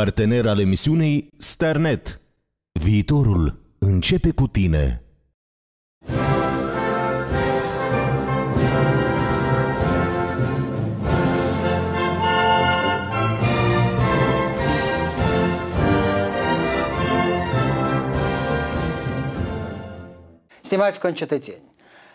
Partener al emisiunei Starnet. Viitorul începe cu tine. Stimați concetățeni,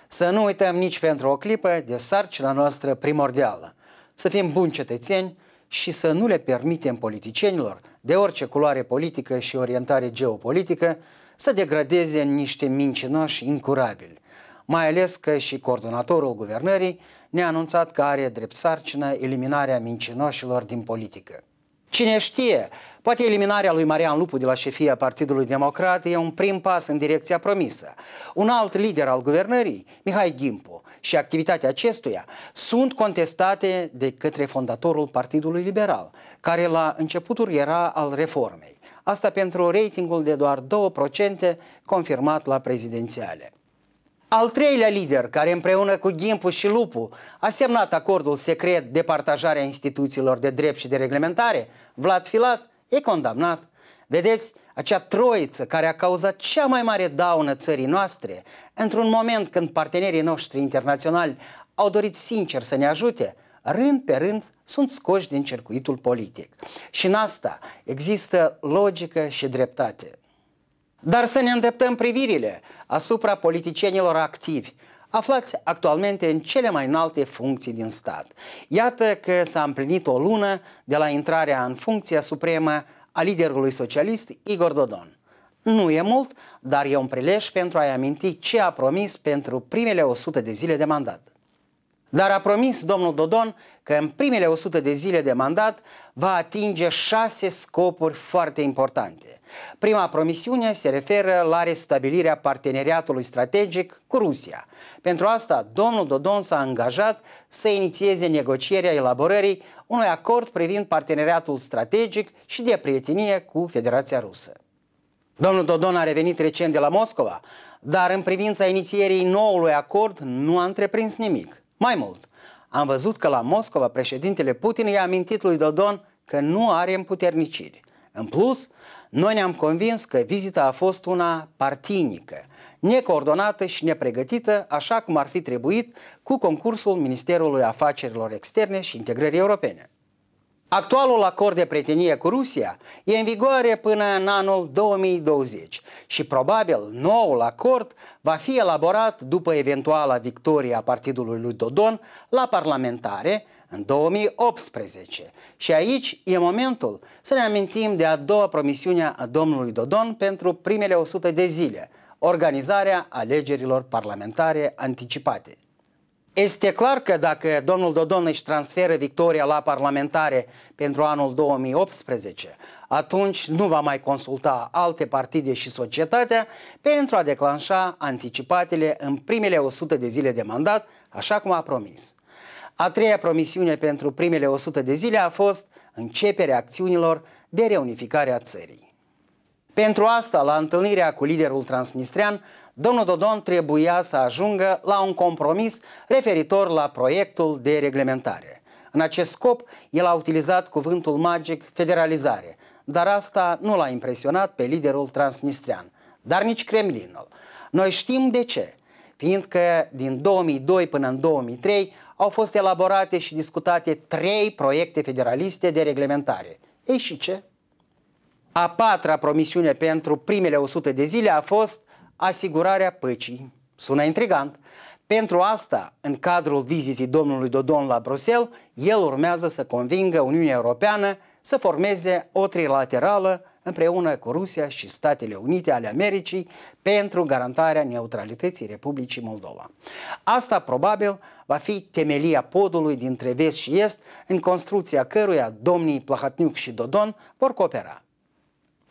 să nu uităm nici pentru o clipă de sarcina noastră primordială. Să fim buni cetățeni, și să nu le permitem politicienilor, de orice culoare politică și orientare geopolitică, să degradeze în niște mincinoși incurabili, mai ales că și coordonatorul guvernării ne-a anunțat că are drept sarcină eliminarea mincinoșilor din politică. Cine știe, poate eliminarea lui Marian Lupu de la șefia Partidului Democrat e un prim pas în direcția promisă. Un alt lider al guvernării, Mihai Gimpu, și activitatea acestuia sunt contestate de către fondatorul Partidului Liberal, care la începuturi era al reformei. Asta pentru ratingul de doar 2% confirmat la prezidențiale. Al treilea lider, care împreună cu Gimpu și Lupu a semnat acordul secret de partajare a instituțiilor de drept și de reglementare, Vlad Filat, e condamnat. Vedeți, acea troiță care a cauzat cea mai mare daună țării noastre, într-un moment când partenerii noștri internaționali au dorit sincer să ne ajute, rând pe rând sunt scoși din circuitul politic. Și în asta există logică și dreptate. Dar să ne îndreptăm privirile asupra politicienilor activi, aflați actualmente în cele mai înalte funcții din stat. Iată că s-a împlinit o lună de la intrarea în funcția supremă a liderului socialist Igor Dodon. Nu e mult, dar e un prilej pentru a-i aminti ce a promis pentru primele 100 de zile de mandat. Dar a promis domnul Dodon că în primele 100 de zile de mandat va atinge șase scopuri foarte importante. Prima promisiune se referă la restabilirea parteneriatului strategic cu Rusia. Pentru asta, domnul Dodon s-a angajat să inițieze negocierea elaborării unui acord privind parteneriatul strategic și de prietenie cu Federația Rusă. Domnul Dodon a revenit recent de la Moscova, dar în privința inițierii noului acord nu a întreprins nimic. Mai mult, am văzut că la Moscova președintele Putin i-a amintit lui Dodon că nu are împuterniciri. În plus, noi ne-am convins că vizita a fost una partinică, necoordonată și nepregătită, așa cum ar fi trebuit cu concursul Ministerului Afacerilor Externe și Integrării Europene. Actualul acord de prietenie cu Rusia e în vigoare până în anul 2020 și probabil noul acord va fi elaborat după eventuala victorie a partidului lui Dodon la parlamentare în 2018. Și aici e momentul să ne amintim de a doua promisiune a domnului Dodon pentru primele 100 de zile, organizarea alegerilor parlamentare anticipate. Este clar că dacă domnul Dodon își transferă victoria la parlamentare pentru anul 2018, atunci nu va mai consulta alte partide și societatea pentru a declanșa anticipatele în primele 100 de zile de mandat, așa cum a promis. A treia promisiune pentru primele 100 de zile a fost începerea acțiunilor de reunificare a țării. Pentru asta, la întâlnirea cu liderul transnistrean, domnul Dodon trebuia să ajungă la un compromis referitor la proiectul de reglementare. În acest scop, el a utilizat cuvântul magic federalizare, dar asta nu l-a impresionat pe liderul transnistrian, dar nici Kremlinul. Noi știm de ce, fiindcă din 2002 până în 2003 au fost elaborate și discutate trei proiecte federaliste de reglementare. Ei și ce? A patra promisiune pentru primele 100 de zile a fost asigurarea păcii. Sună intrigant. Pentru asta, în cadrul vizitei domnului Dodon la Bruxelles, el urmează să convingă Uniunea Europeană să formeze o trilaterală împreună cu Rusia și Statele Unite ale Americii pentru garantarea neutralității Republicii Moldova. Asta probabil va fi temelia podului dintre vest și est, în construcția căruia domnii Plahatniuc și Dodon vor coopera.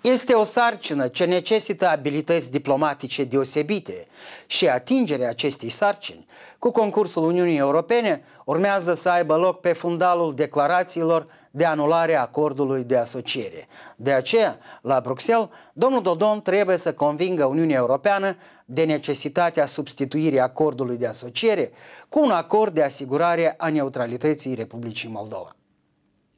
Este o sarcină ce necesită abilități diplomatice deosebite și atingerea acestei sarcini cu concursul Uniunii Europene urmează să aibă loc pe fundalul declarațiilor de anulare a acordului de asociere. De aceea, la Bruxelles, domnul Dodon trebuie să convingă Uniunea Europeană de necesitatea substituirii acordului de asociere cu un acord de asigurare a neutralității Republicii Moldova.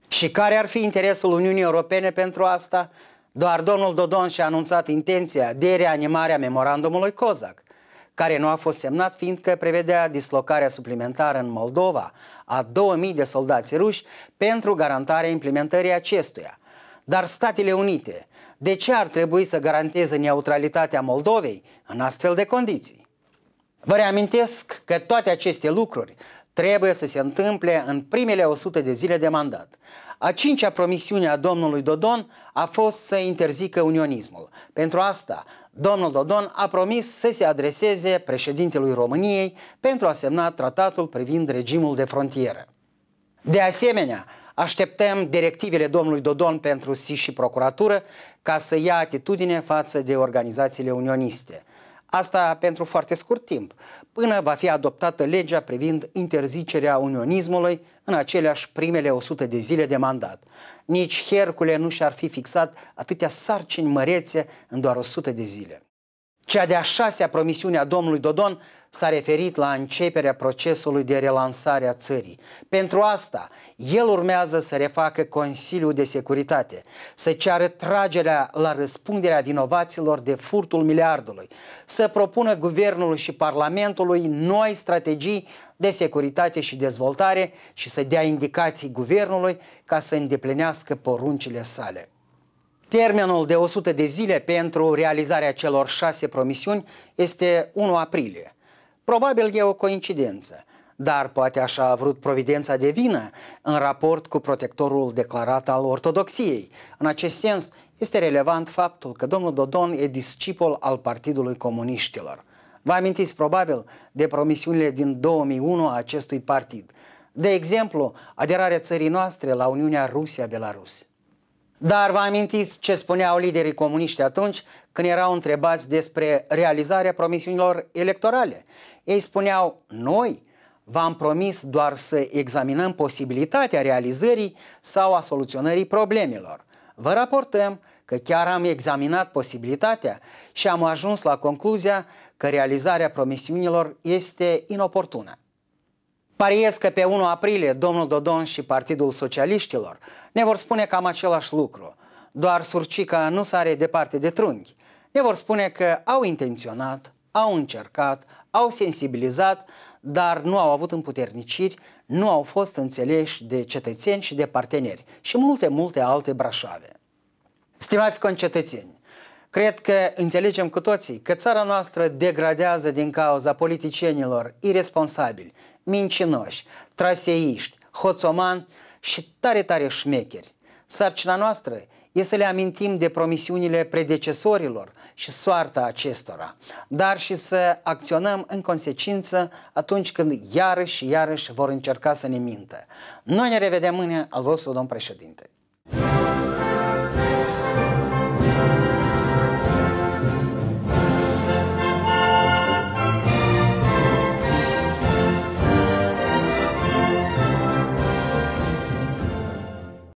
Și care ar fi interesul Uniunii Europene pentru asta? Doar domnul Dodon și-a anunțat intenția de reanimare a memorandumului COZAC, care nu a fost semnat fiindcă prevedea dislocarea suplimentară în Moldova a 2000 de soldați ruși pentru garantarea implementării acestuia. Dar Statele Unite, de ce ar trebui să garanteze neutralitatea Moldovei în astfel de condiții? Vă reamintesc că toate aceste lucruri trebuie să se întâmple în primele 100 de zile de mandat. A cincea promisiune a domnului Dodon a fost să interzică unionismul. Pentru asta, domnul Dodon a promis să se adreseze președintelui României pentru a semna tratatul privind regimul de frontieră. De asemenea, Așteptăm directivele domnului Dodon pentru SIS și procuratură ca să ia atitudine față de organizațiile unioniste. Asta pentru foarte scurt timp, până va fi adoptată legea privind interzicerea unionismului în aceleași primele 100 de zile de mandat. Nici Hercule nu și-ar fi fixat atâtea sarcini mărețe în doar 100 de zile. Cea de-a șasea promisiune a domnului Dodon s-a referit la începerea procesului de relansare a țării. Pentru asta, el urmează să refacă Consiliul de Securitate, să ceară tragerea la răspunderea vinovaților de furtul miliardului, să propună guvernului și parlamentului noi strategii de securitate și dezvoltare și să dea indicații guvernului ca să îndeplinească poruncile sale. Termenul de 100 de zile pentru realizarea celor șase promisiuni este 1 aprilie. Probabil e o coincidență, dar poate așa a vrut providența divină în raport cu protectorul declarat al ortodoxiei. În acest sens, este relevant faptul că domnul Dodon e discipol al Partidului Comuniștilor. Vă amintiți probabil de promisiunile din 2001 a acestui partid. De exemplu, aderarea țării noastre la Uniunea Rusia-Belarus. Dar vă amintiți ce spuneau liderii comuniști atunci când erau întrebați despre realizarea promisiunilor electorale? Ei spuneau, noi v-am promis doar să examinăm posibilitatea realizării sau a soluționării problemelor. Vă raportăm că chiar am examinat posibilitatea și am ajuns la concluzia că realizarea promisiunilor este inoportună. Pariez că pe 1 aprilie domnul Dodon și Partidul Socialiștilor ne vor spune cam același lucru, doar surcica nu sare departe de trunchi. Ne vor spune că au intenționat, au încercat, au sensibilizat, dar nu au avut împuterniciri, nu au fost înțeleși de cetățeni și de parteneri și multe, multe alte brașave. Stimați concetățeni, Cred că înțelegem cu toții că țara noastră degradează din cauza politicienilor irresponsabili mincinoși, traseiști, hoțoman și tare, tare șmecheri. Sarcina noastră e să le amintim de promisiunile predecesorilor și soarta acestora, dar și să acționăm în consecință atunci când iarăși și iarăși vor încerca să ne mintă. Noi ne revedem mâine, al vostru domn președinte.